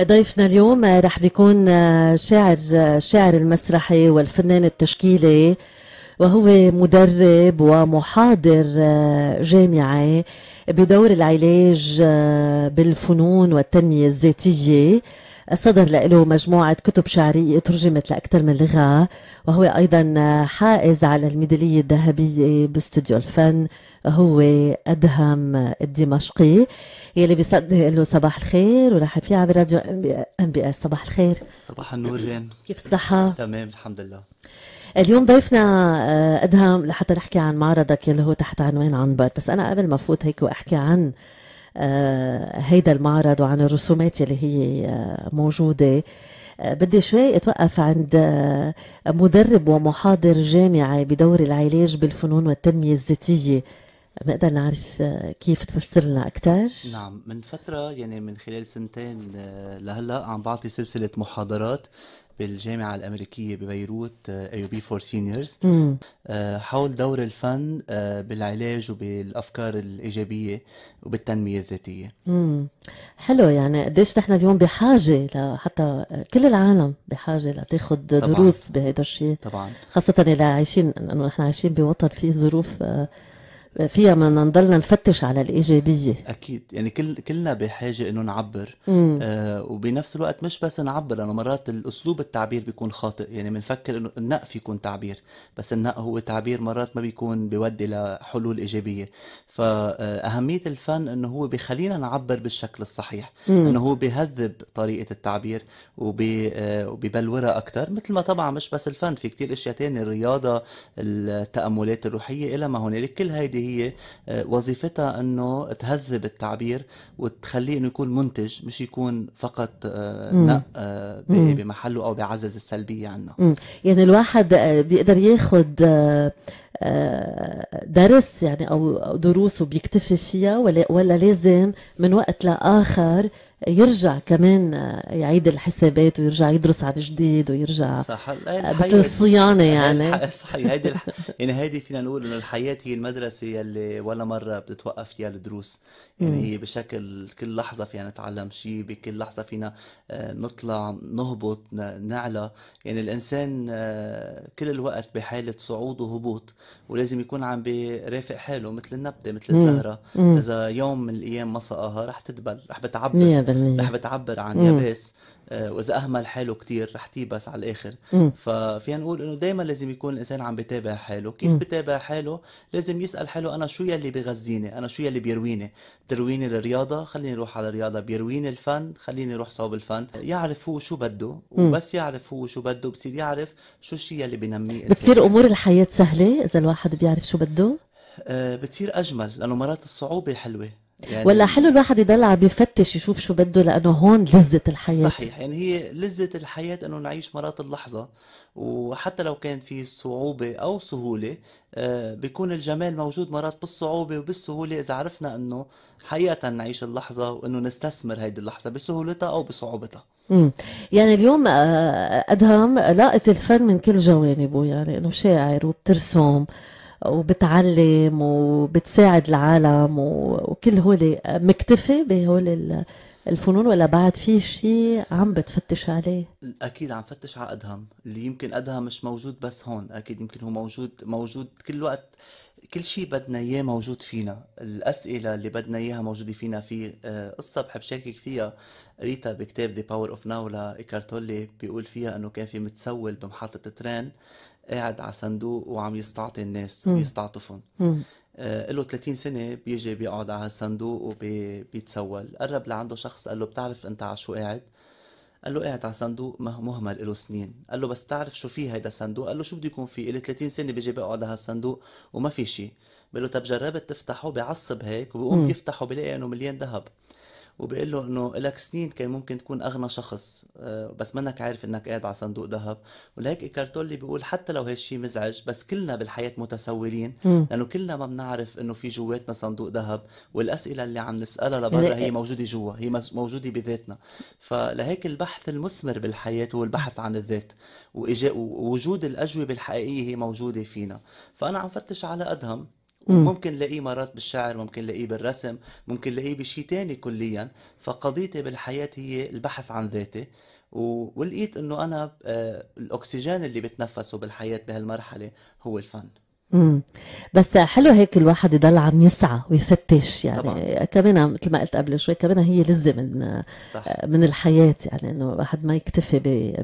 ضيفنا اليوم آه، رح بيكون آه، شاعر الشاعر آه، المسرحي والفنان التشكيلي وهو مدرب ومحاضر جامعي بدور العلاج بالفنون والتنمية الذاتية صدر له مجموعة كتب شعرية ترجمت لأكثر من لغة وهو أيضا حائز على الميدالية الذهبية باستوديو الفن هو أدهم الدمشقي يلي بيصدق له صباح الخير ورحب فيه عبر راديو ام بي اس صباح الخير صباح النور جين كيف الصحة؟ تمام الحمد لله اليوم ضيفنا أدهم لحتى نحكي عن معرضك يلي هو تحت عنوان عنبر بس أنا قبل ما أفوت هيك وأحكي عن آه، هيدا المعرض وعن الرسومات اللي هي آه، موجوده آه، بدي شوي اتوقف عند مدرب ومحاضر جامعي بدور العلاج بالفنون والتنميه الذاتيه بنقدر نعرف كيف تفسر لنا اكثر؟ نعم من فتره يعني من خلال سنتين لهلا عم بعطي سلسله محاضرات بالجامعة الأمريكية ببيروت AUB فور سينيورز حول دور الفن آه، بالعلاج وبالأفكار الإيجابية وبالتنمية الذاتية مم. حلو يعني قديش نحن اليوم بحاجة لحتى كل العالم بحاجة لتاخذ دروس بهيدا الشيء طبعا خاصة اللي عايشين انه نحن عايشين بوطن فيه ظروف آه، فيها ما نضلنا نفتش على الايجابيه اكيد يعني كل كلنا بحاجه انه نعبر آه وبنفس الوقت مش بس نعبر لانه مرات الاسلوب التعبير بيكون خاطئ يعني بنفكر انه النق يكون تعبير بس النق هو تعبير مرات ما بيكون بيودي لحلول ايجابيه فاهميه الفن انه هو بخلينا نعبر بالشكل الصحيح مم. انه هو بيهذب طريقه التعبير وبي آه وبيبلورها اكثر مثل ما طبعا مش بس الفن في كتير اشياء تانية الرياضه التاملات الروحيه الى ما هنالك كل هيدي اللي هي آه، وظيفتها انه تهذب التعبير وتخليه انه يكون منتج مش يكون فقط آه، نق آه، بمحله او بعزز السلبيه عنه يعني الواحد بيقدر ياخذ درس يعني او دروس وبيكتفي فيها ولا لازم من وقت لاخر يرجع كمان يعيد الحسابات ويرجع يدرس عن جديد ويرجع صح مثل آه، الصيانه يعني, يعني. صحيح يعني هيدي الح... يعني هيدي فينا نقول انه الحياه هي المدرسه يلي ولا مره بتتوقف فيها الدروس يعني هي بشكل كل لحظه فينا نتعلم شيء بكل لحظه فينا آه، نطلع نهبط نعلى يعني الانسان آه، كل الوقت بحاله صعود وهبوط ولازم يكون عم بيرافق حاله مثل النبته مثل الزهره اذا يوم من الايام ما سقاها رح تدبل رح بتعبر رح بتعبر عن يابس آه، واذا اهمل حاله كتير رح تيبس على الاخر ففينا نقول انه دائما لازم يكون الانسان عم بتابع حاله كيف بيتابع بتابع حاله لازم يسال حاله انا شو يلي بغذيني انا شو يلي بيرويني بترويني الرياضه خليني اروح على الرياضه بيرويني الفن خليني اروح صوب الفن يعرف هو شو بده وبس يعرف هو شو بده بصير يعرف شو الشيء يلي بنميه بتصير امور الحياه سهله اذا الواحد بيعرف شو بده آه، بتصير اجمل لانه مرات الصعوبه حلوه يعني ولا حلو الواحد يضل عم يفتش يشوف شو بده لانه هون لذه الحياه صحيح يعني هي لذه الحياه انه نعيش مرات اللحظه وحتى لو كان في صعوبه او سهوله آه، بيكون الجمال موجود مرات بالصعوبه وبالسهوله اذا عرفنا انه حقيقه نعيش اللحظه وانه نستثمر هيدي اللحظه بسهولتها او بصعوبتها امم يعني اليوم آه، ادهم لاقت الفن من كل جوانبه يعني انه شاعر وبترسم وبتعلم وبتساعد العالم وكل هول مكتفي بهول الفنون ولا بعد في شيء عم بتفتش عليه؟ اكيد عم فتش على ادهم، اللي يمكن ادهم مش موجود بس هون، اكيد يمكن هو موجود موجود كل وقت كل شيء بدنا اياه موجود فينا، الاسئله اللي بدنا اياها موجوده فينا في آه، قصه بحب شاركك فيها قريتها بكتاب ذا باور اوف ناو لايكارتولي بيقول فيها انه كان في متسول بمحطه ترين قاعد على صندوق وعم يستعطي الناس ويستعطفهم آه، له 30 سنة بيجي بيقعد على هالصندوق وبيتسول قرب لعنده شخص قال له بتعرف انت على شو قاعد قال له قاعد على صندوق مهمل له سنين قال له بس تعرف شو في هيدا الصندوق قال له شو بده يكون فيه له 30 سنة بيجي بيقعد على هالصندوق وما في شيء بقول له طب جربت تفتحه بيعصب هيك وبقوم بيفتحه بيلاقي انه مليان ذهب وبقول له انه لك سنين كان ممكن تكون اغنى شخص آه، بس منك عارف انك قاعد على صندوق ذهب ولهيك ايكارتولي بيقول حتى لو هالشيء مزعج بس كلنا بالحياه متسولين لانه كلنا ما بنعرف انه في جواتنا صندوق ذهب والاسئله اللي عم نسالها لبرا هي موجوده جوا هي موجوده بذاتنا فلهيك البحث المثمر بالحياه هو البحث عن الذات ووجود الاجوبه الحقيقيه هي موجوده فينا فانا عم فتش على ادهم ممكن لاقيه مرات بالشعر ممكن لاقيه بالرسم ممكن لاقيه بشيء تاني كليا فقضيتي بالحياة هي البحث عن ذاتي ولقيت انه انا آه، الاكسجين اللي بتنفسه بالحياة بهالمرحلة هو الفن امم بس حلو هيك الواحد يضل عم يسعى ويفتش يعني طبعا. كمان مثل ما قلت قبل شوي كمان هي لذه من صح. آه، من الحياه يعني انه الواحد ما يكتفي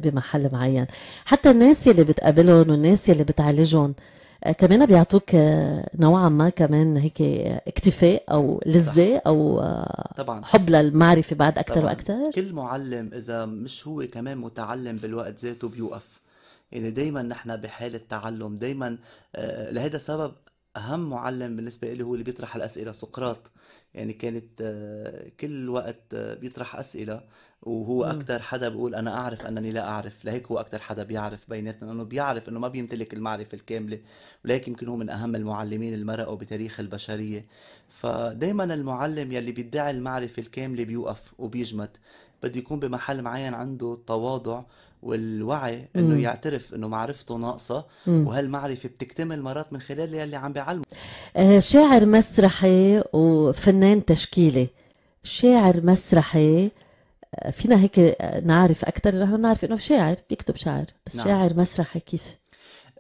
بمحل معين حتى الناس اللي بتقابلهم والناس اللي بتعالجهم آه، كمان بيعطوك آه، نوعا ما كمان هيك آه، اكتفاء او لذه او طبعا حب للمعرفه بعد اكثر واكثر كل معلم اذا مش هو كمان متعلم بالوقت ذاته بيوقف يعني دايما نحن بحالة تعلم دايما لهذا السبب اهم معلم بالنسبه لي هو اللي بيطرح الاسئله سقراط يعني كانت آه، كل وقت آه، بيطرح اسئله وهو اكثر حدا بيقول انا اعرف انني لا اعرف لهيك هو اكثر حدا بيعرف بيناتنا لانه بيعرف انه ما بيمتلك المعرفه الكامله ولهيك يمكن هو من اهم المعلمين اللي مرقوا بتاريخ البشريه فدائما المعلم يلي بيدعي المعرفه الكامله بيوقف وبيجمد بده يكون بمحل معين عنده تواضع والوعي انه مم. يعترف انه معرفته ناقصه وهالمعرفه بتكتمل مرات من خلال اللي عم بيعلمه آه، شاعر مسرحي وفنان تشكيلي شاعر مسرحي آه، فينا هيك نعرف اكثر نحن نعرف انه شاعر بيكتب شعر بس نعم. شاعر مسرحي كيف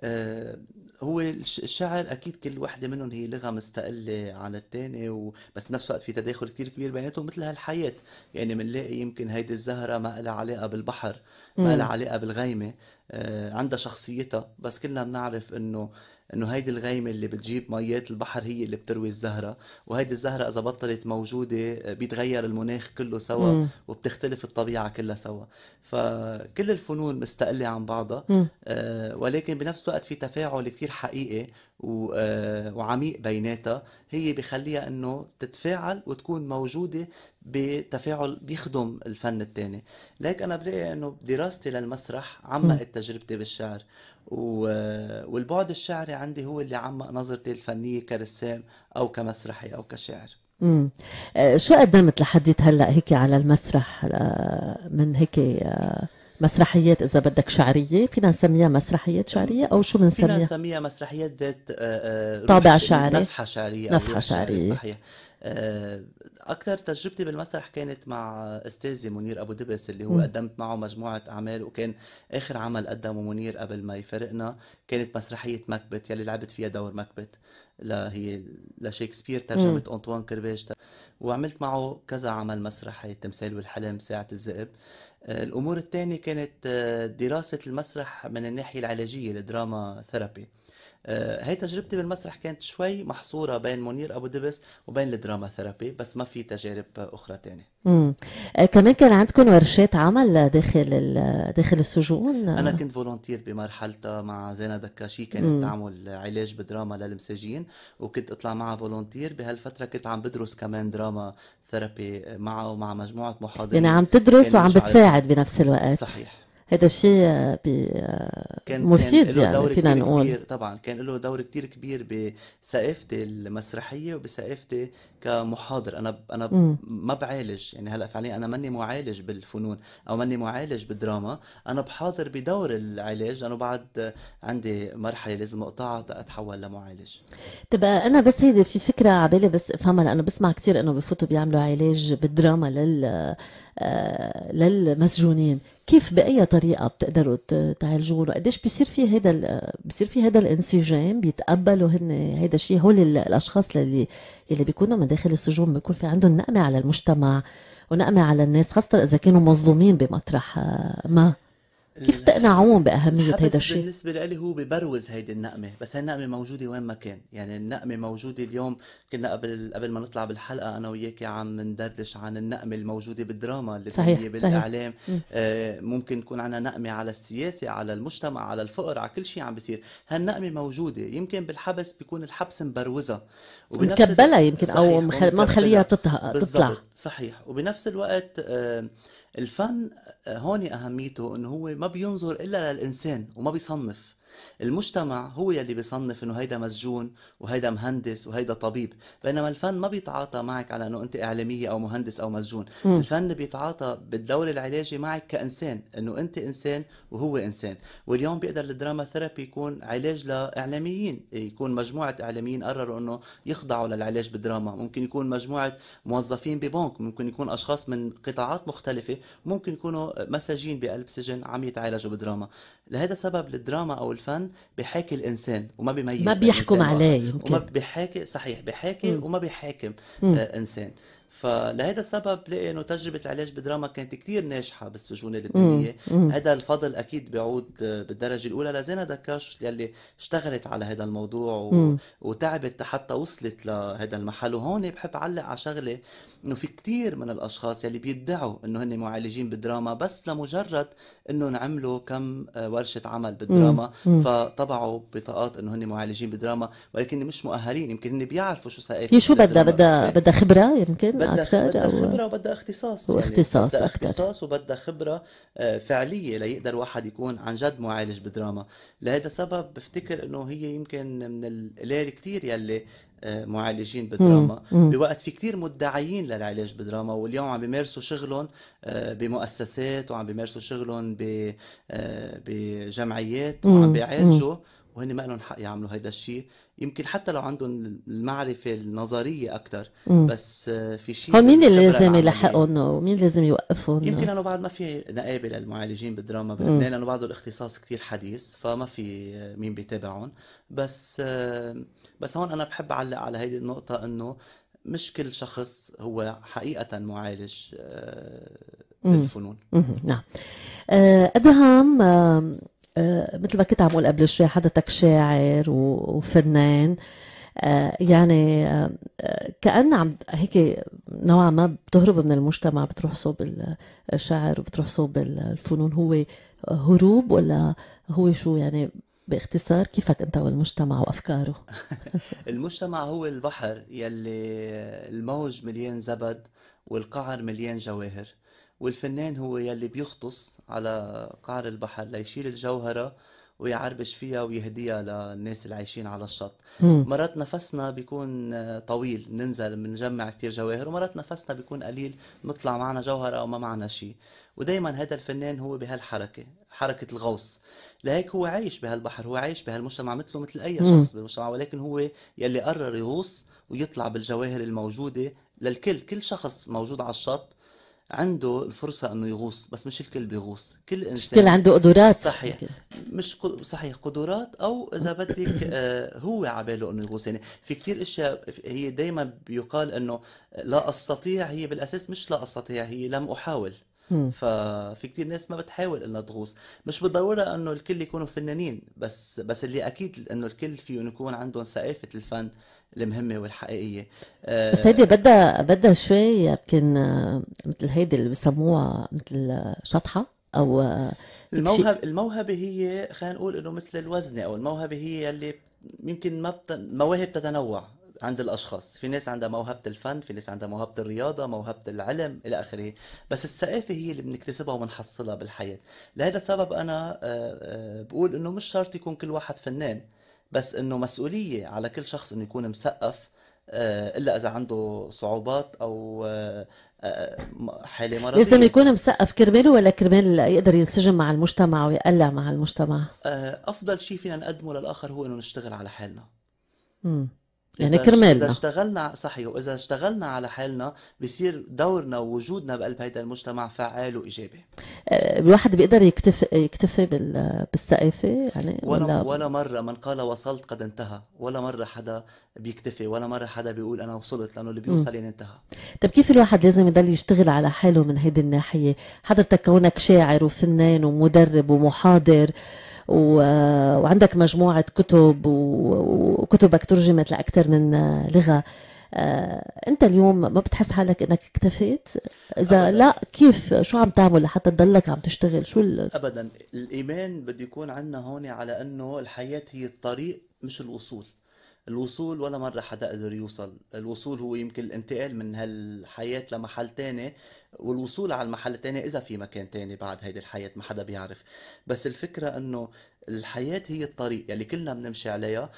آه هو الشعر اكيد كل وحده منهم هي لغه مستقله عن الثانيه و... بس بنفس الوقت في تداخل كتير كبير بيناتهم مثل هالحياه يعني بنلاقي يمكن هيدي الزهره ما لها علاقه بالبحر ما لها علاقه بالغيمه آه، عندها شخصيتها بس كلنا بنعرف انه انه هيدي الغيمه اللي بتجيب ميات البحر هي اللي بتروي الزهره وهيدي الزهره اذا بطلت موجوده بيتغير المناخ كله سوا مم. وبتختلف الطبيعه كلها سوا فكل الفنون مستقله عن بعضها آه ولكن بنفس الوقت في تفاعل كثير حقيقي و... آه وعميق بيناتها هي بخليها انه تتفاعل وتكون موجوده بتفاعل بيخدم الفن الثاني ليك انا بلاقي انه دراستي للمسرح عمقت تجربتي بالشعر و... والبعد الشعري عندي هو اللي عمق نظرتي الفنيه كرسام او كمسرحي او كشاعر امم آه، شو قدمت لحديت هلا هيك على المسرح آه، من هيك آه، مسرحيات اذا بدك شعريه فينا نسميها مسرحيات شعريه او شو بنسميها فينا نسميها مسرحيات ذات طابع شعري نفحه شعريه نفحه يعني شعريه صحيح اكثر تجربتي بالمسرح كانت مع استاذي منير ابو دبس اللي هو م. قدمت معه مجموعه اعمال وكان اخر عمل قدمه منير قبل ما يفارقنا كانت مسرحيه مكبت يلي لعبت فيها دور مكبت لا هي لشيكسبير ترجمه انطوان كرباج وعملت معه كذا عمل مسرحي التمثال والحلم ساعه الذئب الأمور الثانية كانت آه، دراسة المسرح من الناحية العلاجية الدراما ثيرابي هاي آه، تجربتي بالمسرح كانت شوي محصورة بين منير أبو دبس وبين الدراما ثيرابي بس ما في تجارب أخرى تانية امم كمان كان عندكم ورشات عمل داخل داخل السجون أنا كنت فولونتير بمرحلتها مع زينة دكاشي كانت مم. تعمل علاج بدراما للمساجين وكنت أطلع معها فولونتير بهالفترة كنت عم بدرس كمان دراما ثيرابي آه، معه ومع مجموعه محاضرين يعني عم تدرس يعني وعم بتساعد بنفس الوقت صحيح هذا الشيء آه، آه، مفيد يعني فينا نقول كبير طبعا كان له دور كتير كبير بثقافتي المسرحيه وبثقافتي كمحاضر انا انا م. ما بعالج يعني هلا فعليا انا ماني معالج بالفنون او ماني معالج بالدراما انا بحاضر بدور العلاج لانه بعد عندي مرحله لازم اقطعها اتحول لمعالج طب آه، انا بس هيدي في فكره بالي بس افهمها لانه بسمع كثير انه بفوتوا بيعملوا علاج بالدراما لل للمسجونين كيف باي طريقه بتقدروا تعالجوه له قديش بيصير في هذا بيصير في هذا الانسجام بيتقبلوا هن هذا الشيء هول الاشخاص اللي اللي بيكونوا من داخل السجون بيكون في عندهم نقمه على المجتمع ونقمه على الناس خاصه اذا كانوا مظلومين بمطرح آه، ما كيف تقنعون باهميه هذا الشيء؟ بالنسبه لي هو ببروز هيدي النقمه، بس هي النقمه موجوده وين ما كان، يعني النقمه موجوده اليوم كنا قبل قبل ما نطلع بالحلقه انا وياك عم ندردش عن النقمه الموجوده بالدراما اللي صحيح. بالاعلام صحيح. آه ممكن يكون عنا نقمه على السياسه، على المجتمع، على الفقر، على كل شيء عم بيصير، هالنقمه موجوده، يمكن بالحبس بيكون الحبس مبروزها مكبلة يمكن او ما مخليها تطلع بالضبط. صحيح وبنفس الوقت آه الفن آه، هون اهميته انه هو ما بينظر الا للانسان وما بيصنف المجتمع هو يلي بيصنف انه هيدا مسجون وهيدا مهندس وهيدا طبيب بينما الفن ما بيتعاطى معك على انه انت اعلاميه او مهندس او مسجون م. الفن بيتعاطى بالدور العلاجي معك كانسان انه انت انسان وهو انسان واليوم بيقدر الدراما ثيرابي يكون علاج لاعلاميين يكون مجموعه اعلاميين قرروا انه يخضعوا للعلاج بالدراما ممكن يكون مجموعه موظفين ببنك ممكن يكون اشخاص من قطاعات مختلفه ممكن يكونوا مساجين بقلب سجن عم يتعالجوا بالدراما لهذا سبب الدراما او الفن بحاكي الانسان وما بيميز ما بيحكم عليه يمكن وما بيحاكي صحيح بحاكي وما بيحاكم آه انسان فلهذا السبب لقي انه تجربه العلاج بدراما كانت كثير ناجحه بالسجون اللبنانيه هذا الفضل اكيد بيعود آه، بالدرجه الاولى لزينه دكاش يلي اشتغلت على هذا الموضوع و... وتعبت حتى وصلت لهذا المحل وهون بحب اعلق على شغله انه في كثير من الاشخاص يلي بيدعوا انه هن معالجين بالدراما بس لمجرد انهم عملوا كم آه، ورشه عمل بالدراما مم. فطبعوا بطاقات انه هن معالجين بالدراما ولكن مش مؤهلين يمكن هن بيعرفوا شو ساقط هي شو بدها بدها بدها إيه. خبره يمكن اكثر بدها أو... خبره وبدها اختصاص واختصاص يعني اختصاص اكثر اختصاص وبدها خبره آه، فعليه ليقدر واحد يكون عن جد معالج بدراما لهذا السبب بفتكر انه هي يمكن من القليل كثير يلي معالجين بالدراما بوقت في كتير مدعيين للعلاج بالدراما واليوم عم بيمارسوا شغلهم آه، بمؤسسات وعم بيمارسوا شغلهم آه، بجمعيات وعم بيعالجوا وهن ما لهم حق يعملوا هيدا الشيء يمكن حتى لو عندهم المعرفه النظريه اكثر بس في شيء هون مين اللي لازم يلحقهم ومين لازم يوقفهم يمكن لانه بعد ما في نقابه للمعالجين بالدراما بلبنان لانه بعده الاختصاص كتير حديث فما في مين بيتابعهم بس بس هون انا بحب اعلق على هيدي النقطه انه مش كل شخص هو حقيقه معالج آه، بالفنون نعم آه، ادهم آه، مثل ما كنت عم اقول قبل شوي حضرتك شاعر وفنان آه، يعني آه، كأن عم هيك نوعا ما بتهرب من المجتمع بتروح صوب الشعر وبتروح صوب الفنون هو هروب ولا هو شو يعني باختصار كيفك انت والمجتمع وافكاره المجتمع هو البحر يلي الموج مليان زبد والقعر مليان جواهر والفنان هو يلي بيغطس على قعر البحر ليشيل الجوهرة ويعربش فيها ويهديها للناس اللي عايشين على الشط مم. مرات نفسنا بيكون طويل ننزل بنجمع كتير جواهر ومرات نفسنا بيكون قليل نطلع معنا جوهرة أو ما معنا شيء ودايما هذا الفنان هو بهالحركة حركة الغوص لهيك هو عايش بهالبحر هو عايش بهالمجتمع مثله مثل أي مم. شخص بالمجتمع ولكن هو يلي قرر يغوص ويطلع بالجواهر الموجودة للكل كل شخص موجود على الشط عنده الفرصة انه يغوص بس مش الكل بيغوص كل انسان كل عنده قدرات صحيح مش صحيح قدرات او اذا بدك آه هو عباله انه يغوص يعني في كثير اشياء هي دائما بيقال انه لا استطيع هي بالاساس مش لا استطيع هي لم احاول ففي كثير ناس ما بتحاول انها تغوص مش بالضروره انه الكل يكونوا فنانين بس بس اللي اكيد انه الكل فيهم يكون عندهم ثقافه الفن المهمه والحقيقيه بس هيدي بدها بدها شوي يمكن آه، مثل هيدي اللي بسموها مثل شطحه او آه، الموهبه الموهبه هي خلينا نقول انه مثل الوزنه او الموهبه هي اللي يمكن ما بت... مواهب تتنوع عند الاشخاص في ناس عندها موهبه الفن في ناس عندها موهبه الرياضه موهبه العلم الى اخره بس الثقافه هي اللي بنكتسبها وبنحصلها بالحياه لهذا السبب انا آه، بقول انه مش شرط يكون كل واحد فنان بس انه مسؤوليه على كل شخص انه يكون مثقف آه، الا اذا عنده صعوبات او آه، آه، حاله مرضيه لازم يكون مثقف كرماله ولا كرمال يقدر ينسجم مع المجتمع ويقلع مع المجتمع افضل شيء فينا نقدمه للاخر هو انه نشتغل على حالنا امم يعني كرمالنا اذا اشتغلنا صحيح واذا اشتغلنا على حالنا بصير دورنا ووجودنا بقلب هيدا المجتمع فعال وايجابي آه، الواحد بيقدر يكتف يكتفي بالثقافه يعني ولا ولا, ولا مره من قال وصلت قد انتهى ولا مره حدا بيكتفي ولا مره حدا بيقول انا وصلت لانه اللي بيوصل يعني انتهى طب كيف الواحد لازم يضل يشتغل على حاله من هيدي الناحيه حضرتك كونك شاعر وفنان ومدرب ومحاضر وعندك مجموعة كتب وكتبك ترجمت لأكثر من آه، لغة آه، انت اليوم ما بتحس حالك انك اكتفيت اذا أبداً. لا كيف شو عم تعمل لحتى تضلك عم تشتغل شو ال... ابدا الايمان بده يكون عندنا هون على انه الحياه هي الطريق مش الوصول الوصول ولا مرة حدا قدر يوصل الوصول هو يمكن الانتقال من هالحياة لمحل تاني والوصول على المحل التاني اذا في مكان تاني بعد هيدي الحياه ما حدا بيعرف بس الفكره انه الحياه هي الطريق يلي يعني كلنا بنمشي عليها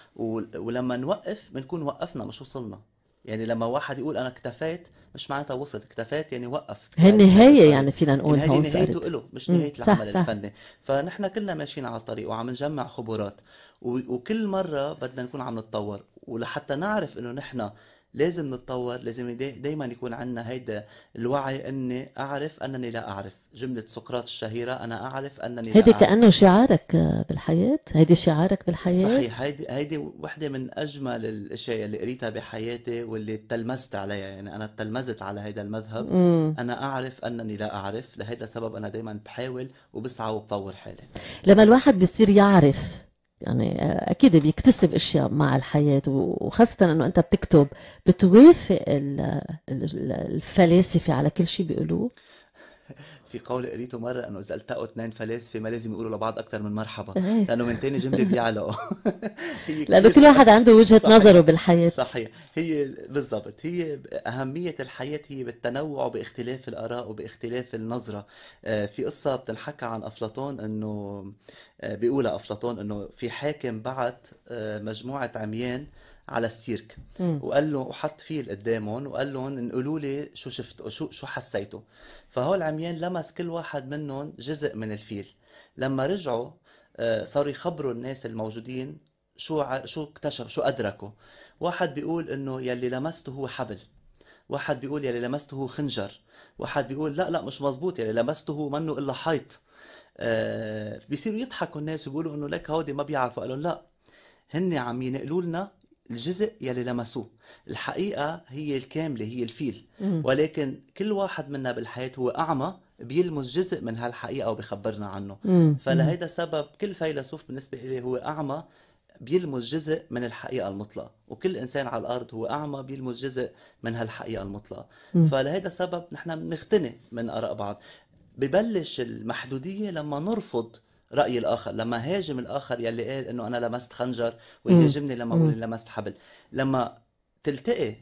ولما نوقف بنكون وقفنا مش وصلنا يعني لما واحد يقول انا اكتفيت مش معناتها وصل اكتفيت يعني وقف هي يعني النهاية يعني فينا نقول يعني هي نهايته له مش نهاية العمل صح الفني فنحن كلنا ماشيين على الطريق وعم نجمع خبرات وكل مرة بدنا نكون عم نتطور ولحتى نعرف انه نحن لازم نتطور لازم دايما يكون عندنا هيدا الوعي اني اعرف انني لا اعرف جمله سقراط الشهيره انا اعرف انني هيدي كانه شعارك بالحياه هيدي شعارك بالحياه صحيح هيدي هيدي وحده من اجمل الاشياء اللي قريتها بحياتي واللي تلمست عليها يعني انا تلمذت على هيدا المذهب مم. انا اعرف انني لا اعرف لهيدا السبب انا دايما بحاول وبسعى وبطور حالي لما الواحد بيصير يعرف يعني آه، اكيد بيكتسب اشياء مع الحياه وخاصه انه انت بتكتب بتوافق الفلاسفه على كل شيء بيقولوه في قول قريته مرة إنه إذا التقوا اثنين فلاسفة ما لازم يقولوا لبعض أكثر من مرحبا إيه. لأنه من تاني جملة بيعلقوا لأنه كل واحد عنده وجهة صحيح. نظره بالحياة صحيح هي بالضبط هي أهمية الحياة هي بالتنوع وباختلاف الآراء وباختلاف النظرة آه، في قصة بتنحكى عن أفلاطون إنه آه، بيقولها أفلاطون إنه في حاكم بعت آه، مجموعة عميان على السيرك وقال له وحط فيل قدامهم وقال لهم انقلوا لي شو شفتوا شو شو حسيته فهول العميان لمس كل واحد منهم جزء من الفيل لما رجعوا آه، صاروا يخبروا الناس الموجودين شو ع... شو اكتشف شو ادركوا واحد بيقول انه يلي لمسته هو حبل واحد بيقول يلي لمسته هو خنجر واحد بيقول لا لا مش مزبوط يلي لمسته منه الا حيط آه بيصيروا يضحكوا الناس ويقولوا انه لك هودي ما بيعرفوا قالوا لا هن عم ينقلوا لنا الجزء يلي لمسوه الحقيقة هي الكاملة هي الفيل مم. ولكن كل واحد منا بالحياة هو أعمى بيلمس جزء من هالحقيقة وبخبرنا عنه فلهيدا سبب كل فيلسوف بالنسبة إلي هو أعمى بيلمس جزء من الحقيقة المطلقة وكل إنسان على الأرض هو أعمى بيلمس جزء من هالحقيقة المطلقة فلهيدا سبب نحن بنغتني من آراء بعض ببلش المحدودية لما نرفض راي الاخر لما هاجم الاخر يلي قال انه انا لمست خنجر ويهاجمني لما اقول لمست حبل لما تلتقي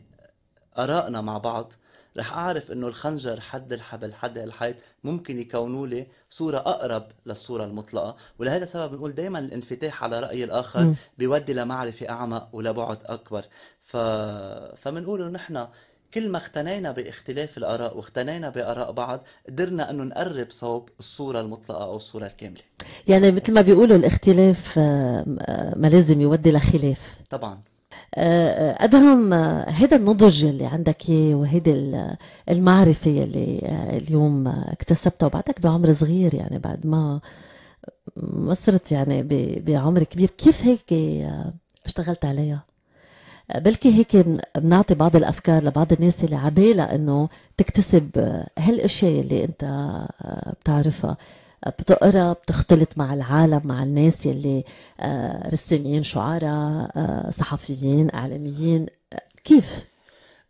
ارائنا مع بعض رح اعرف انه الخنجر حد الحبل حد الحيط ممكن يكونوا لي صوره اقرب للصوره المطلقه ولهذا السبب بنقول دائما الانفتاح على راي الاخر بيودي لمعرفه اعمق ولبعد اكبر ف... انه نحن كل ما اختنينا باختلاف الآراء واختنينا بآراء بعض قدرنا أنه نقرب صوب الصورة المطلقة أو الصورة الكاملة يعني مثل ما بيقولوا الاختلاف آه، آه، ما لازم يودي لخلاف طبعا آه، أدهم هذا النضج اللي عندك إياه وهيدي المعرفة اللي اليوم اكتسبتها وبعدك بعمر صغير يعني بعد ما ما صرت يعني بعمر كبير كيف هيك اشتغلت عليها؟ بلكي هيك بنعطي بعض الافكار لبعض الناس اللي عبالها انه تكتسب هالاشياء اللي انت آه، بتعرفها بتقرا بتختلط مع العالم مع الناس يلي آه، رسامين شعراء آه، صحفيين اعلاميين كيف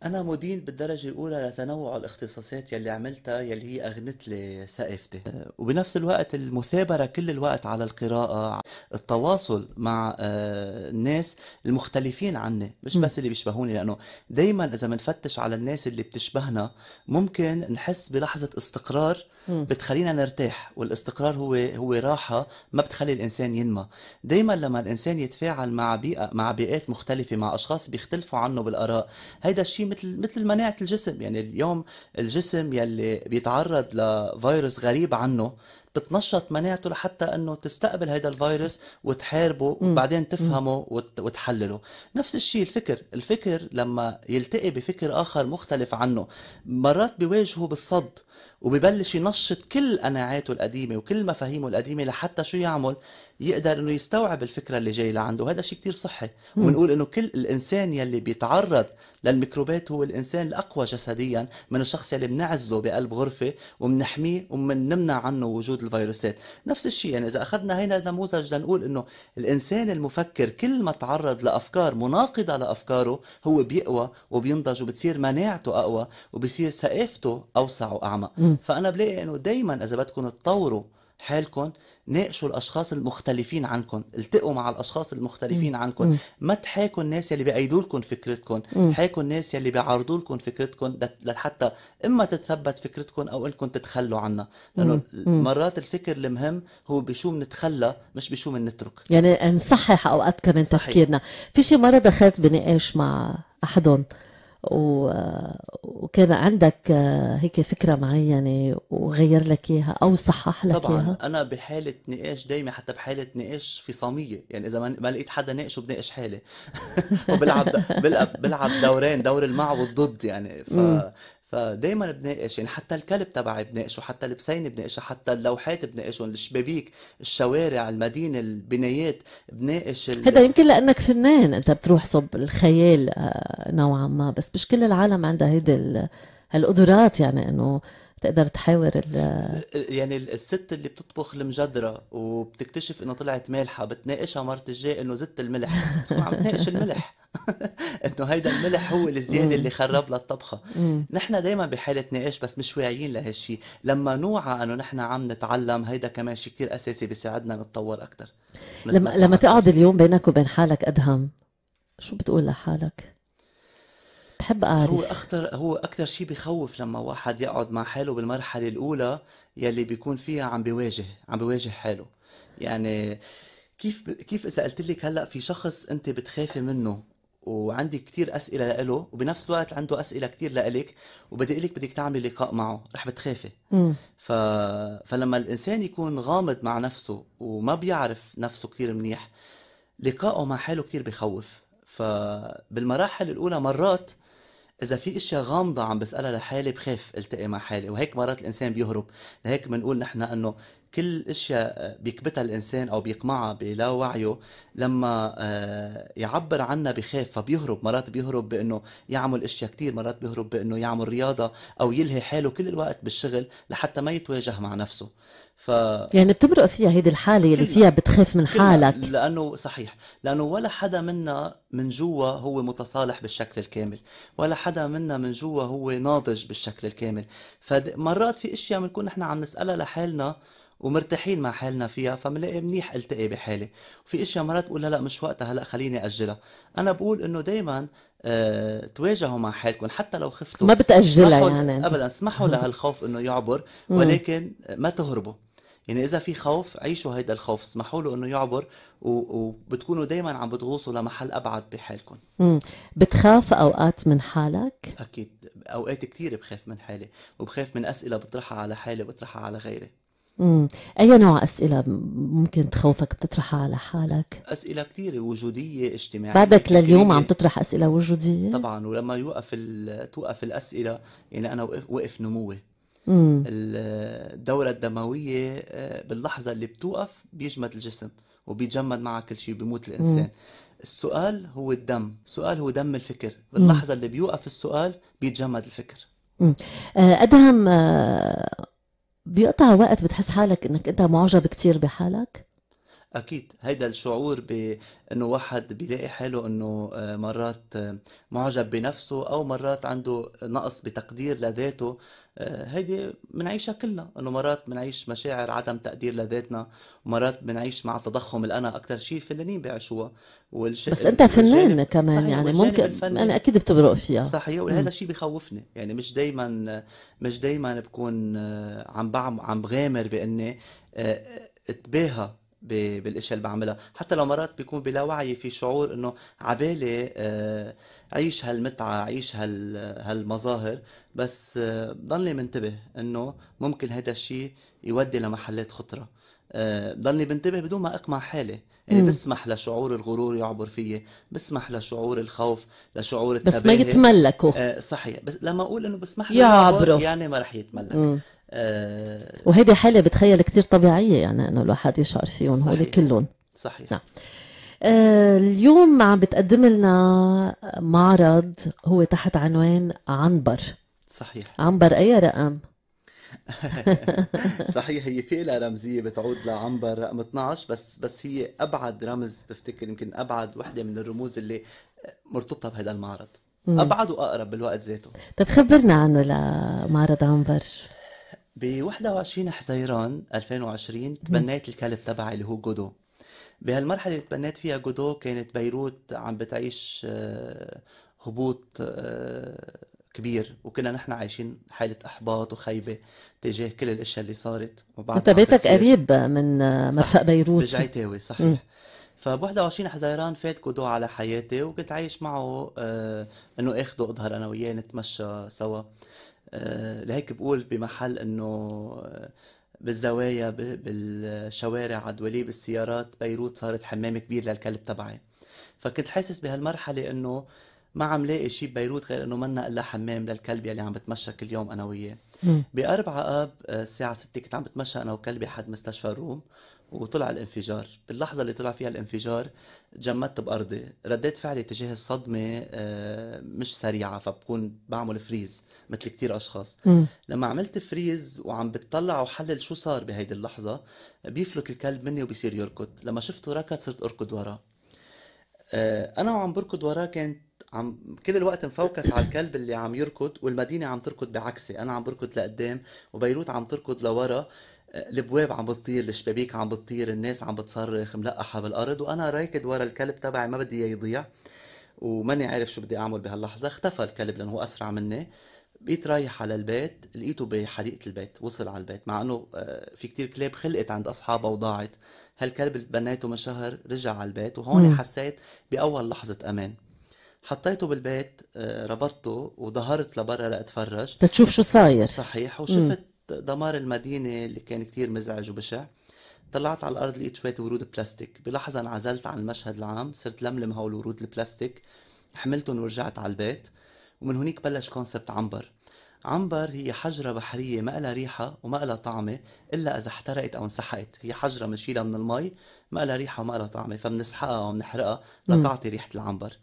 أنا مدين بالدرجة الأولى لتنوع الاختصاصات يلي عملتها يلي هي أغنت لي ثقافتي آه، وبنفس الوقت المثابرة كل الوقت على القراءة التواصل مع آه، الناس المختلفين عني مش بس اللي بيشبهوني لأنه دايما إذا بنفتش على الناس اللي بتشبهنا ممكن نحس بلحظة استقرار بتخلينا نرتاح والاستقرار هو هو راحة ما بتخلي الإنسان ينمى دايما لما الإنسان يتفاعل مع بيئة مع بيئات مختلفة مع أشخاص بيختلفوا عنه بالآراء هيدا الشيء مثل مثل مناعه الجسم يعني اليوم الجسم يلي بيتعرض لفيروس غريب عنه بتنشط مناعته لحتى انه تستقبل هذا الفيروس وتحاربه وبعدين تفهمه وتحلله نفس الشيء الفكر الفكر لما يلتقي بفكر اخر مختلف عنه مرات بيواجهه بالصد وبيبلش ينشط كل قناعاته القديمه وكل مفاهيمه القديمه لحتى شو يعمل يقدر انه يستوعب الفكره اللي جايه لعنده وهذا شيء كتير صحي وبنقول انه كل الانسان يلي بيتعرض للميكروبات هو الانسان الاقوى جسديا من الشخص يلي بنعزله بقلب غرفه وبنحميه وبنمنع عنه وجود الفيروسات نفس الشيء يعني اذا اخذنا هنا نموذج لنقول انه الانسان المفكر كل ما تعرض لافكار مناقضه لافكاره هو بيقوى وبينضج وبتصير مناعته اقوى وبصير ثقافته اوسع واعمق فانا بلاقي انه دائما اذا بدكم تطوروا حالكم ناقشوا الاشخاص المختلفين عنكم التقوا مع الاشخاص المختلفين مم. عنكم ما تحاكوا الناس يلي بيأيدوا لكم فكرتكم حاكوا الناس يلي بيعارضوا لكم فكرتكم لحتى اما تتثبت فكرتكم او انكم تتخلوا عنها لانه مم. مرات الفكر المهم هو بشو بنتخلى مش بشو بنترك يعني نصحح اوقات كمان صحيح. تفكيرنا في شي مره دخلت بنقاش مع احدهم وكان عندك آه، هيك فكره معينه وغير لك اياها او صحح لك طبعا انا بحاله نقاش دائما حتى بحاله نقاش في صميه يعني اذا ما لقيت حدا ناقشه بناقش حالي وبلعب بلعب دورين دور المع والضد يعني ف فدايما بناقش يعني حتى الكلب تبعي بناقشه حتى البسينة بناقشها حتى اللوحات بناقشهم الشبابيك الشوارع المدينة البنايات بناقش ال... هذا يمكن لأنك فنان أنت بتروح صب الخيال آه، نوعا ما بس مش كل العالم عندها هيدي هالقدرات يعني انه بتقدر تحاور ال يعني الست اللي بتطبخ المجدرة وبتكتشف انه طلعت مالحة بتناقشها مرت الجاي انه زدت الملح بتكون عم تناقش الملح انه هيدا الملح هو الزيادة اللي خرب لها الطبخه نحن دايما بحالة نقاش بس مش واعيين لهالشي لما نوعى انه نحن عم نتعلم هيدا كمان شيء كثير اساسي بيساعدنا نتطور اكثر لما لما تقعد اليوم بينك وبين حالك ادهم شو بتقول لحالك؟ بحب أعرف هو اخطر هو اكثر شيء بخوف لما واحد يقعد مع حاله بالمرحلة الأولى يلي بيكون فيها عم بيواجه عم بيواجه حاله يعني كيف كيف إذا قلت لك هلا في شخص أنت بتخافي منه وعندي كتير أسئلة له وبنفس الوقت عنده أسئلة كتير لإلك وبدي لك بدك تعملي لقاء معه رح بتخافي ف... فلما الإنسان يكون غامض مع نفسه وما بيعرف نفسه كتير منيح لقاءه مع حاله كتير بخوف فبالمراحل الأولى مرات اذا في اشياء غامضه عم بسالها لحالي بخاف التقي مع حالي وهيك مرات الانسان بيهرب لهيك بنقول نحن انه كل اشياء بيكبتها الانسان او بيقمعها بلا وعيه لما آه، يعبر عنها بخاف فبيهرب مرات بيهرب بانه يعمل اشياء كثير مرات بيهرب بانه يعمل رياضه او يلهي حاله كل الوقت بالشغل لحتى ما يتواجه مع نفسه ف يعني بتمرق فيها هيدي الحاله اللي فيها بتخاف من حالك لانه صحيح لانه ولا حدا منا من جوا هو متصالح بالشكل الكامل ولا حدا منا من جوا هو ناضج بالشكل الكامل فمرات في اشياء بنكون نحن عم نسالها لحالنا ومرتاحين مع حالنا فيها فبنلاقي منيح التقي بحالي وفي اشياء مرات بقول لا مش وقتها هلا خليني اجلها انا بقول انه دائما أه، تواجهوا مع حالكم حتى لو خفتوا ما بتاجلها يعني ابدا اسمحوا لهالخوف انه يعبر ولكن ما تهربوا يعني اذا في خوف عيشوا هيدا الخوف اسمحوا له انه يعبر و... وبتكونوا دائما عم بتغوصوا لمحل ابعد بحالكم امم بتخاف اوقات من حالك اكيد اوقات كثير بخاف من حالي وبخاف من اسئله بطرحها على حالي وبطرحها على غيري امم اي نوع اسئله ممكن تخوفك بتطرحها على حالك اسئله كثيره وجوديه اجتماعيه بعدك لليوم عم تطرح اسئله وجوديه طبعا ولما يوقف توقف الاسئله يعني انا وقف نموي الدورة الدموية آه، باللحظة اللي بتوقف بيجمد الجسم وبيتجمد معها كل شيء بيموت الإنسان مم. السؤال هو الدم السؤال هو دم الفكر باللحظة اللي بيوقف السؤال بيتجمد الفكر مم. آه، أدهم آه، بيقطع وقت بتحس حالك انك انت معجب كثير بحالك اكيد هيدا الشعور بانه واحد بيلاقي حاله انه مرات معجب بنفسه او مرات عنده نقص بتقدير لذاته آه، هيدي بنعيشها كلنا انه مرات بنعيش مشاعر عدم تقدير لذاتنا ومرات بنعيش مع تضخم الانا اكثر شيء الفنانين بيعيشوها والش... بس انت فنان كمان يعني ممكن الفني. انا اكيد بتبرق فيها صحيح وهذا الشيء بخوفني يعني مش دائما مش دائما بكون آه، عم بعم عم بغامر باني آه، اتباهى بالاشياء اللي بعملها حتى لو مرات بيكون بلا وعي في شعور انه عبالي عيش هالمتعة عيش هال هالمظاهر بس ضلني منتبه انه ممكن هذا الشيء يودي لمحلات خطرة آه، ضلني بنتبه بدون ما اقمع حالي يعني بسمح لشعور الغرور يعبر فيي بسمح لشعور الخوف لشعور التباهي بس ما يتملكوا آه صحيح بس لما اقول انه بسمح له يعبره يعني ما رح يتملك مم. آه وهيدي حالة بتخيل كتير طبيعية يعني انه الواحد يشعر فيهم هول كلهم صحيح نعم آه، اليوم عم بتقدم لنا معرض هو تحت عنوان عنبر صحيح عنبر اي رقم؟ صحيح هي في لها رمزية بتعود لعنبر رقم 12 بس بس هي أبعد رمز بفتكر يمكن أبعد وحدة من الرموز اللي مرتبطة بهذا المعرض أبعد وأقرب بالوقت ذاته طيب خبرنا عنه لمعرض عنبر ب 21 حزيران 2020 تبنيت الكلب تبعي اللي هو جودو بهالمرحلة اللي تبنيت فيها جودو كانت بيروت عم بتعيش آه، هبوط آه، كبير وكنا نحن عايشين حالة إحباط وخيبة تجاه كل الأشياء اللي صارت وبعد بيتك قريب من آه، مرفق بيروت بجعيتاوي صحيح م. فب 21 حزيران فات كودو على حياتي وكنت عايش معه آه انه اخده اظهر انا وياه نتمشى سوا آه لهيك بقول بمحل انه آه بالزوايا بالشوارع عدوليه بالسيارات بيروت صارت حمام كبير للكلب تبعي فكنت حاسس بهالمرحله انه ما عم لاقي شيء ببيروت غير انه منا الا حمام للكلب يلي عم بتمشى كل يوم انا وياه بأربعة اب آه، الساعة 6 كنت عم بتمشى انا وكلبي حد مستشفى الروم وطلع الانفجار باللحظة اللي طلع فيها الانفجار جمدت بأرضي رديت فعلي تجاه الصدمة آه، مش سريعة فبكون بعمل فريز مثل كتير أشخاص م. لما عملت فريز وعم بتطلع وحلل شو صار بهيدي اللحظة بيفلت الكلب مني وبيصير يركض لما شفته ركض صرت أركض وراه آه، أنا وعم بركض وراه كانت عم كل الوقت مفوكس على الكلب اللي عم يركض والمدينة عم تركض بعكسي أنا عم بركض لقدام وبيروت عم تركض لورا البواب عم بتطير الشبابيك عم بتطير الناس عم بتصرخ ملقحه بالارض وانا راكد ورا الكلب تبعي ما بدي اياه يضيع وماني عارف شو بدي اعمل بهاللحظه اختفى الكلب لانه هو اسرع مني بقيت رايح على البيت لقيته بحديقه البيت وصل على البيت مع انه آه، في كتير كلاب خلقت عند اصحابها وضاعت هالكلب اللي تبنيته من شهر رجع على البيت وهون حسيت باول لحظه امان حطيته بالبيت آه، ربطته وظهرت لبرا لاتفرج تتشوف شو صاير صحيح وشفت دمار المدينة اللي كان كتير مزعج وبشع طلعت على الأرض لقيت شوية ورود بلاستيك بلحظة انعزلت عن المشهد العام صرت لملم هول الورود البلاستيك حملتهم ورجعت على البيت ومن هونيك بلش كونسبت عنبر عنبر هي حجرة بحرية ما لها ريحة وما لها طعمة إلا إذا احترقت أو انسحقت هي حجرة بنشيلها من, المي ما لها ريحة وما لها طعمة فبنسحقها وبنحرقها لتعطي ريحة العنبر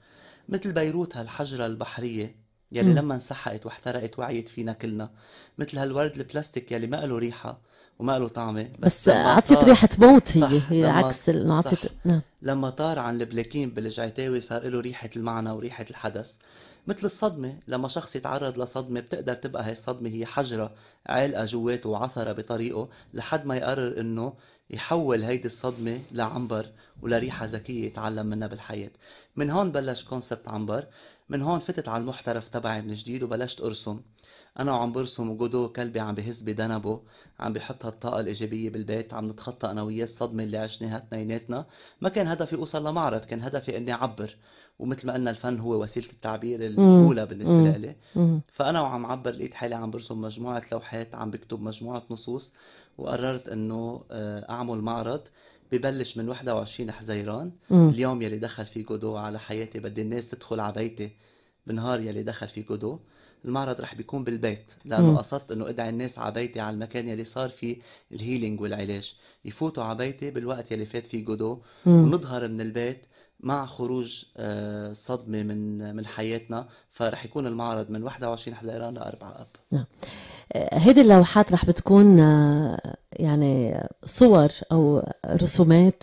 مثل بيروت هالحجرة البحرية يلي لما انسحقت واحترقت وعيت فينا كلنا مثل هالورد البلاستيك يلي ما له ريحه وما له طعمه بس, بس عطيت ريحه موت هي, هي عكس اعطيت عطيت نعم لما طار عن البلاكين بالجعتاوي صار له ريحه المعنى وريحه الحدث مثل الصدمة لما شخص يتعرض لصدمة بتقدر تبقى هاي الصدمة هي حجرة عالقة جواته وعثرة بطريقه لحد ما يقرر انه يحول هيدي الصدمة لعنبر ولريحة ذكية يتعلم منها بالحياة من هون بلش كونسبت عنبر من هون فتت على المحترف تبعي من جديد وبلشت ارسم انا وعم برسم وجودو كلبي عم بهز بدنبه عم بحط هالطاقه الايجابيه بالبيت عم نتخطى انا وياه الصدمه اللي عشناها اثنيناتنا ما كان هدفي اوصل لمعرض كان هدفي اني اعبر ومثل ما قلنا الفن هو وسيله التعبير الاولى بالنسبه لي فانا وعم عبر لقيت حالي عم برسم مجموعه لوحات عم بكتب مجموعه نصوص وقررت انه آه، اعمل معرض ببلش من 21 حزيران مم. اليوم يلي دخل فيه جودو على حياتي بدي الناس تدخل على بيتي بالنهار يلي دخل فيه جودو المعرض رح بيكون بالبيت لانه قصدت انه ادعي الناس على بيتي على المكان يلي صار فيه الهيلينج والعلاج يفوتوا على بيتي بالوقت يلي فات فيه جودو مم. ونظهر من البيت مع خروج آه، صدمه من من حياتنا فرح يكون المعرض من 21 حزيران ل 4 اب نعم آه، هيدي اللوحات رح بتكون آه، يعني صور او رسومات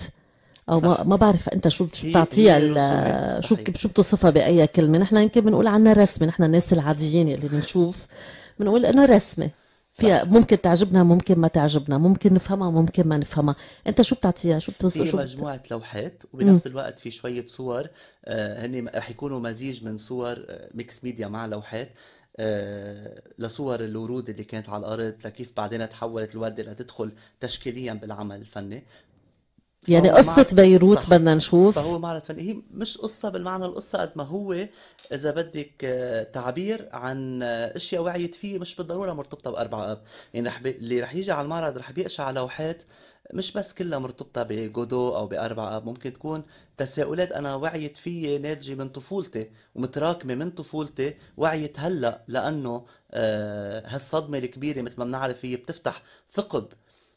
او صح. ما, ما بعرف انت شو بتعطيها شو شو بتوصفها باي كلمه نحن يمكن بنقول عنها رسمه نحن الناس العاديين اللي بنشوف بنقول انه رسمه فيها ممكن تعجبنا ممكن ما تعجبنا ممكن نفهمها ممكن ما نفهمها انت شو بتعطيها شو بتوصف شو مجموعه بت... لوحات وبنفس الوقت في شويه صور آه هن رح يكونوا مزيج من صور ميكس آه، ميديا مع لوحات آه، لصور الورود اللي كانت على الارض لكيف بعدين تحولت الورده لتدخل تشكيليا بالعمل الفني يعني قصة بيروت صح. بدنا نشوف فهو معرض فني هي مش قصة بالمعنى القصة قد ما هو إذا بدك آه، تعبير عن آه، أشياء وعيت فيه مش بالضرورة مرتبطة بأربعة أب يعني رح بي... اللي رح يجي على المعرض رح بيقشع لوحات مش بس كلها مرتبطة بجودو أو بأربعة أب ممكن تكون تساؤلات أنا وعيت فيي ناتجة من طفولتي ومتراكمة من طفولتي وعيت هلأ لأنه آه، هالصدمة الكبيرة مثل ما بنعرف هي بتفتح ثقب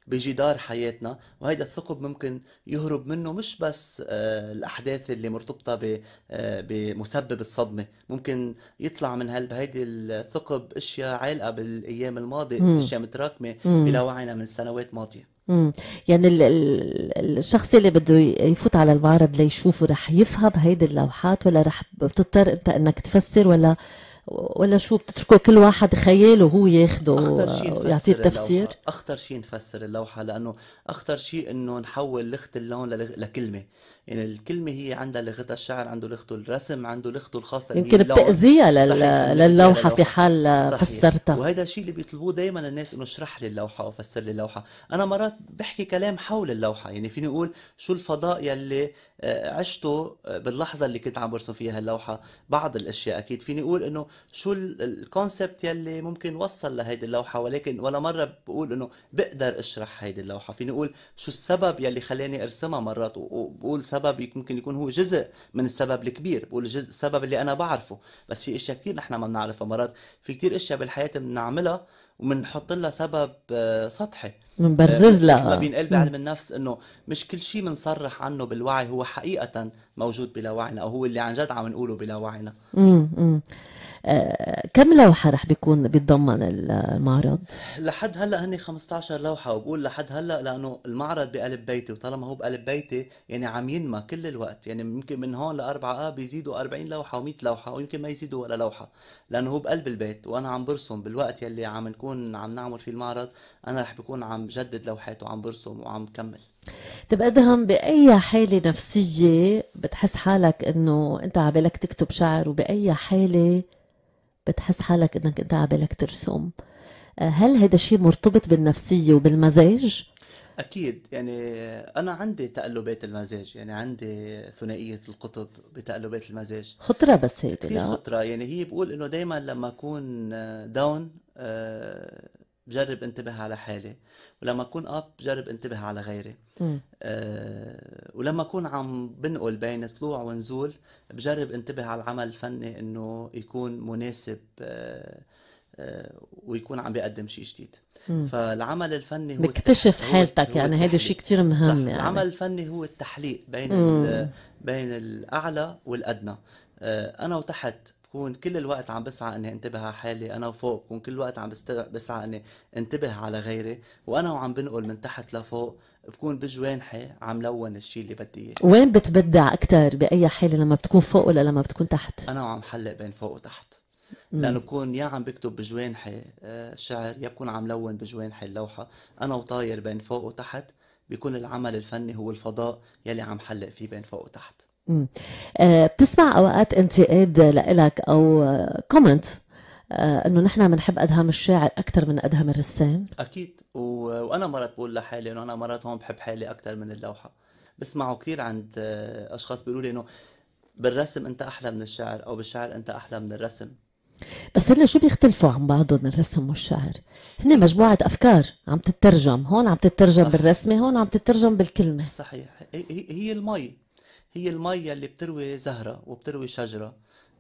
بجدار حياتنا وهيدا الثقب ممكن يهرب منه مش بس آه، الأحداث اللي مرتبطة آه، بمسبب الصدمة ممكن يطلع من هال بهيدي الثقب أشياء عالقة بالأيام الماضية أشياء متراكمة بلا وعينا من سنوات ماضية امم يعني ال ال الشخص اللي بده يفوت على المعرض ليشوفه رح يفهم هيدي اللوحات ولا رح بتضطر انت انك تفسر ولا ولا شو بتتركه كل واحد خياله هو ياخده ويعطيه التفسير اخطر شيء نفسر اللوحه لانه اخطر شيء انه نحول لخت اللون لكلمه يعني الكلمة هي عندها لغتها الشعر عنده لغته الرسم عنده لغته الخاصة اللي يمكن بتأذيها لل... للوحة في حال صحيح. فسرتها وهذا الشيء اللي بيطلبوه دائما الناس انه اشرح لي اللوحة او فسر لي اللوحة انا مرات بحكي كلام حول اللوحة يعني فيني اقول شو الفضاء يلي آه، عشته آه، باللحظة اللي كنت عم برسم فيها اللوحة بعض الاشياء اكيد فيني اقول انه شو الكونسبت يلي ممكن وصل لهيدي اللوحة ولكن ولا مرة بقول انه بقدر اشرح هيدي اللوحة فيني اقول شو السبب يلي خلاني ارسمها مرات وبقول السبب ممكن يكون هو جزء من السبب الكبير بقول جزء السبب اللي انا بعرفه بس في اشياء كثير نحن ما بنعرفها مرات في كثير اشياء بالحياه بنعملها وبنحط لها سبب آه، سطحي بنبرر آه، لها ما بينقال بعلم النفس انه مش كل شيء بنصرح عنه بالوعي هو حقيقه موجود بلا وعينا او هو اللي عن جد عم نقوله بلا وعينا آه، كم لوحة رح بيكون بيتضمن المعرض؟ لحد هلا هن 15 لوحة وبقول لحد هلا لأنه المعرض بقلب بيتي وطالما هو بقلب بيتي يعني عم ينمى كل الوقت يعني يمكن من هون لأربعة آه بيزيدوا 40 لوحة و100 لوحة ويمكن ما يزيدوا ولا لوحة لأنه هو بقلب البيت وأنا عم برسم بالوقت يلي عم نكون عم نعمل فيه المعرض أنا رح بكون عم جدد لوحات وعم برسم وعم كمل طيب ادهم باي حاله نفسيه بتحس حالك انه انت على بالك تكتب شعر وباي حاله بتحس حالك انك انت عبالك ترسم آه، هل هذا الشيء مرتبط بالنفسيه وبالمزاج اكيد يعني انا عندي تقلبات المزاج يعني عندي ثنائيه القطب بتقلبات المزاج خطره بس هيك كثير خطره يعني هي بقول انه دائما لما اكون داون آه، بجرب انتبه على حالي ولما اكون اب بجرب انتبه على غيري أه ولما اكون عم بنقل بين طلوع ونزول بجرب انتبه على العمل الفني انه يكون مناسب أه, آه، ويكون عم بيقدم شيء جديد مم. فالعمل الفني هو بكتشف حالتك يعني هذا شيء كثير مهم صح. يعني العمل الفني هو التحليق بين بين الاعلى والادنى آه، انا وتحت بكون كل الوقت عم بسعى اني انتبه على حالي انا وفوق بكون كل الوقت عم بسعى اني انتبه على غيري وانا وعم بنقل من تحت لفوق بكون بجوانحي عم لون الشيء اللي بدي اياه وين بتبدع اكثر باي حاله لما بتكون فوق ولا لما بتكون تحت انا وعم حلق بين فوق وتحت لانه بكون يا عم بكتب بجوانحي آه، شعر يا بكون عم لون بجوانحي اللوحه انا وطاير بين فوق وتحت بيكون العمل الفني هو الفضاء يلي عم حلق فيه بين فوق وتحت آه، بتسمع اوقات انتقاد لإلك او كومنت آه، انه نحن بنحب ادهم الشاعر اكثر من ادهم الرسام اكيد و... وانا مرات بقول لحالي انه انا مرات هون بحب حالي اكثر من اللوحه بسمعه كثير عند آه، اشخاص بيقولوا لي انه بالرسم انت احلى من الشعر او بالشعر انت احلى من الرسم بس هن شو بيختلفوا عن بعضهم الرسم والشعر؟ هن مجموعة أفكار عم تترجم، هون عم تترجم صح. بالرسمة، هون عم تترجم بالكلمة صحيح هي المي هي المية اللي بتروي زهرة وبتروي شجرة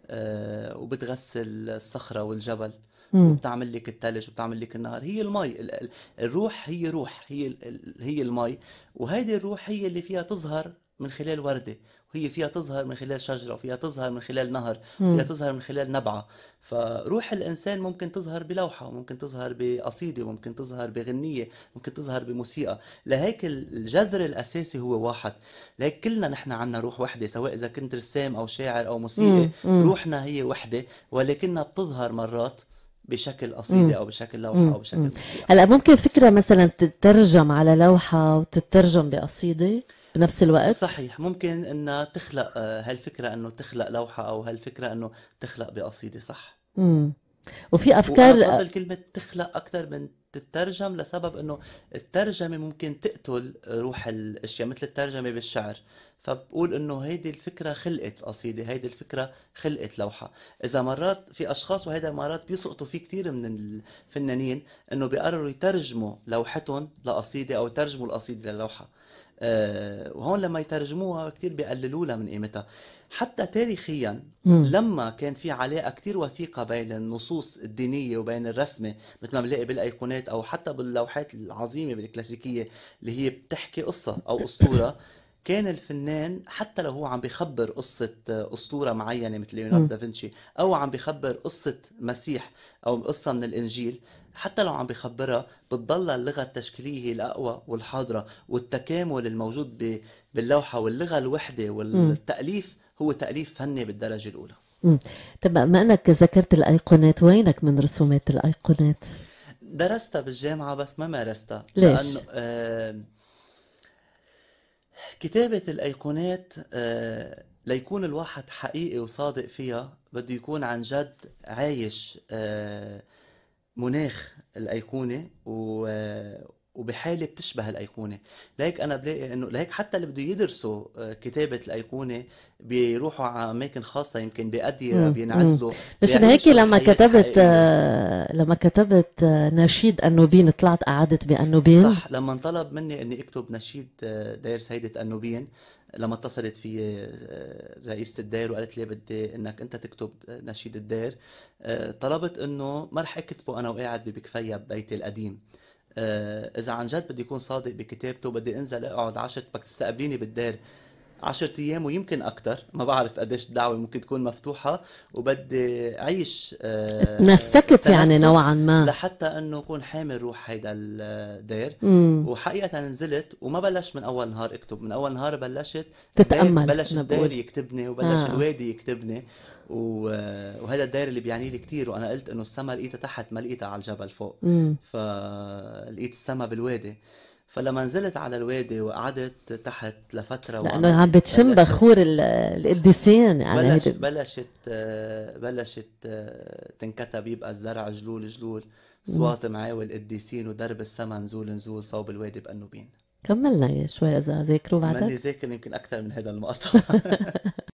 آه، وبتغسل الصخرة والجبل وبتعمل لك الثلج وبتعمل لك النهر هي المي الروح هي روح هي هي المي وهيدي الروح هي اللي فيها تظهر من خلال ورده وهي فيها تظهر من خلال شجره وفيها تظهر من خلال نهر وفيها تظهر من خلال نبعه فروح الانسان ممكن تظهر بلوحه وممكن تظهر بقصيده وممكن تظهر بغنيه ممكن تظهر بموسيقى لهيك الجذر الاساسي هو واحد لهيك كلنا نحن عنا روح وحده سواء اذا كنت رسام او شاعر او موسيقي روحنا هي وحده ولكنها بتظهر مرات بشكل قصيدة أو بشكل لوحة مم. أو بشكل موسيقى هلا ممكن فكرة مثلا تترجم على لوحة وتترجم بقصيدة بنفس الوقت صحيح ممكن انها تخلق آه، هالفكره انه تخلق لوحه او هالفكره انه تخلق بقصيده صح امم وفي افكار بفضل كلمه تخلق اكثر من تترجم لسبب انه الترجمه ممكن تقتل روح الاشياء مثل الترجمه بالشعر فبقول انه هيدي الفكره خلقت قصيده هيدي الفكره خلقت لوحه اذا مرات في اشخاص وهيدا مرات بيسقطوا فيه كثير من الفنانين انه بيقرروا يترجموا لوحتهم لقصيده او يترجموا القصيده للوحه آه، وهون لما يترجموها كثير بيقللوا لها من قيمتها حتى تاريخيا مم. لما كان في علاقه كثير وثيقه بين النصوص الدينيه وبين الرسمه مثل ما بنلاقي بالايقونات او حتى باللوحات العظيمه بالكلاسيكيه اللي هي بتحكي قصه او اسطوره كان الفنان حتى لو هو عم بيخبر قصة أسطورة معينة مثل ليوناردو دافنشي أو عم بيخبر قصة مسيح أو قصة من الإنجيل حتى لو عم بخبرها بتضل اللغة التشكيلية هي الأقوى والحاضرة والتكامل الموجود باللوحة واللغة الوحدة والتأليف هو تأليف فني بالدرجة الأولى طب ما أنك ذكرت الأيقونات وينك من رسومات الأيقونات؟ درستها بالجامعة بس ما مارستها ليش؟ لأنه آه كتابة الأيقونات آه ليكون الواحد حقيقي وصادق فيها بده يكون عن جد عايش آه مناخ الايقونه و وبحالة بتشبه الأيقونة لهيك أنا بلاقي أنه لهيك حتى اللي بده يدرسوا آه، كتابة الأيقونة بيروحوا على أماكن خاصة يمكن بأدية بينعزلوا مش هيك آه، لما كتبت آه لما كتبت نشيد أنوبين طلعت قعدت بأنوبين صح لما انطلب مني أني أكتب نشيد آه، دير سيدة أنوبين لما اتصلت في آه، رئيسة الدير وقالت لي بدي انك انت تكتب آه، نشيد الدير آه، طلبت انه ما رح اكتبه انا وقاعد ببكفيا ببيتي القديم اذا عن جد بدي يكون صادق بكتابته بدي انزل اقعد عشت بدك تستقبليني بالدير 10 ايام ويمكن اكثر ما بعرف قديش الدعوه ممكن تكون مفتوحه وبدي اعيش آه يعني نوعا ما لحتى انه اكون حامل روح هيدا الدير وحقيقه نزلت وما بلش من اول نهار اكتب من اول نهار بلشت تتامل بلش الدير يكتبني وبلش آه. الوادي يكتبني آه، وهذا الدير اللي بيعني لي كثير وانا قلت انه السما لقيتها تحت ما لقيتها على الجبل فوق فلقيت السما بالوادي فلما نزلت على الوادي وقعدت تحت لفتره لانه عم بتشم بخور القديسين يعني بلش بلشت بلشت آه، آه، تنكتب يبقى الزرع جلول جلول صوات معاوي القديسين ودرب السما نزول نزول صوب الوادي بانوبين كملنا شوي اذا ذاكروا بعدك ماني ذاكر يمكن اكثر من هذا المقطع